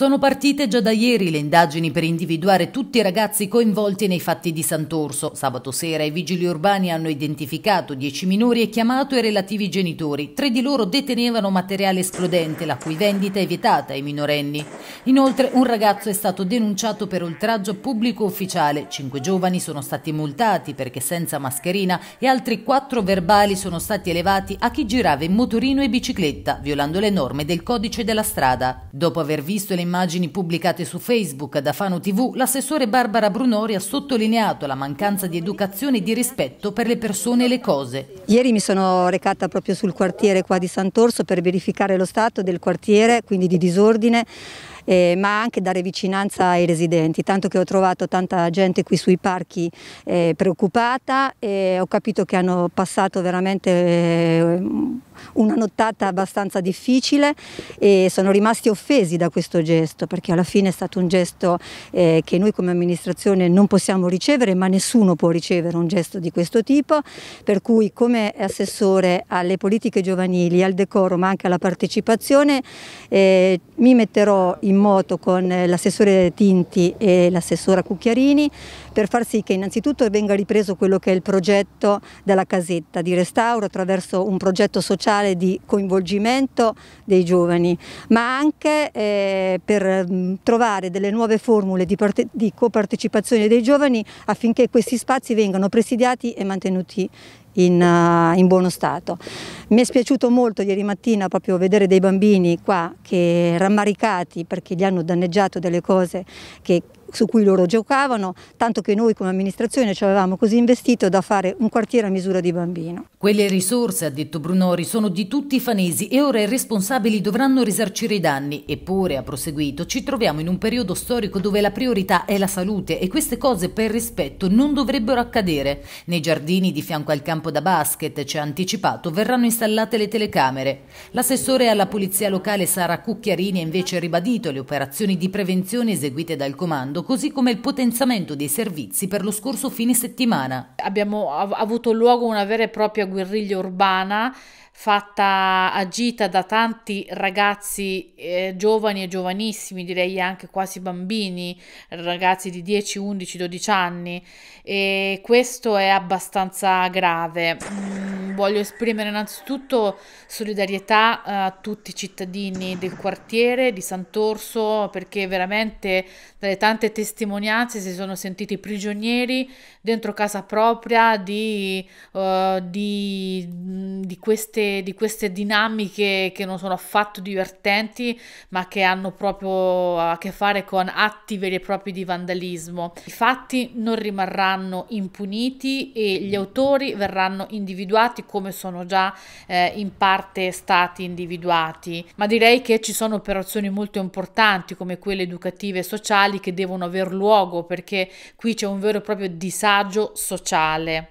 Sono partite già da ieri le indagini per individuare tutti i ragazzi coinvolti nei fatti di Sant'Orso. Sabato sera i vigili urbani hanno identificato 10 minori e chiamato i relativi genitori. Tre di loro detenevano materiale esplodente, la cui vendita è vietata ai minorenni. Inoltre un ragazzo è stato denunciato per oltraggio pubblico ufficiale. Cinque giovani sono stati multati perché senza mascherina e altri quattro verbali sono stati elevati a chi girava in motorino e bicicletta, violando le norme del codice della strada. Dopo aver visto le immagini pubblicate su Facebook da Fano TV, l'assessore Barbara Brunori ha sottolineato la mancanza di educazione e di rispetto per le persone e le cose. Ieri mi sono recata proprio sul quartiere qua di Sant'Orso per verificare lo stato del quartiere, quindi di disordine eh, ma anche dare vicinanza ai residenti, tanto che ho trovato tanta gente qui sui parchi eh, preoccupata e ho capito che hanno passato veramente eh, una nottata abbastanza difficile e sono rimasti offesi da questo gesto perché alla fine è stato un gesto eh, che noi come amministrazione non possiamo ricevere ma nessuno può ricevere un gesto di questo tipo per cui come assessore alle politiche giovanili, al decoro ma anche alla partecipazione eh, mi metterò in moto con eh, l'assessore Tinti e l'assessora Cucchiarini per far sì che innanzitutto venga ripreso quello che è il progetto della casetta di restauro attraverso un progetto sociale di coinvolgimento dei giovani, ma anche eh, per mm, trovare delle nuove formule di, di copartecipazione dei giovani affinché questi spazi vengano presidiati e mantenuti in, uh, in buono stato. Mi è spiaciuto molto ieri mattina proprio vedere dei bambini qua che rammaricati perché gli hanno danneggiato delle cose che su cui loro giocavano, tanto che noi come amministrazione ci avevamo così investito da fare un quartiere a misura di bambino. Quelle risorse, ha detto Brunori, sono di tutti i fanesi e ora i responsabili dovranno risarcire i danni. Eppure, ha proseguito, ci troviamo in un periodo storico dove la priorità è la salute e queste cose per rispetto non dovrebbero accadere. Nei giardini di fianco al campo da basket, ci ha anticipato, verranno installate le telecamere. L'assessore alla polizia locale Sara Cucchiarini ha invece ribadito le operazioni di prevenzione eseguite dal comando d'accordo, così come il potenziamento dei servizi per lo scorso fine settimana. Abbiamo av avuto luogo una vera e propria guerriglia urbana fatta agita da tanti ragazzi eh, giovani e giovanissimi, direi anche quasi bambini, ragazzi di 10, 11, 12 anni e questo è abbastanza grave. Mm voglio esprimere innanzitutto solidarietà eh, a tutti i cittadini del quartiere di Sant'Orso perché veramente dalle tante testimonianze si sono sentiti prigionieri dentro casa propria di, uh, di, di, queste, di queste dinamiche che non sono affatto divertenti ma che hanno proprio a che fare con atti veri e propri di vandalismo. I fatti non rimarranno impuniti e gli autori verranno individuati come sono già eh, in parte stati individuati, ma direi che ci sono operazioni molto importanti come quelle educative e sociali che devono aver luogo perché qui c'è un vero e proprio disagio sociale.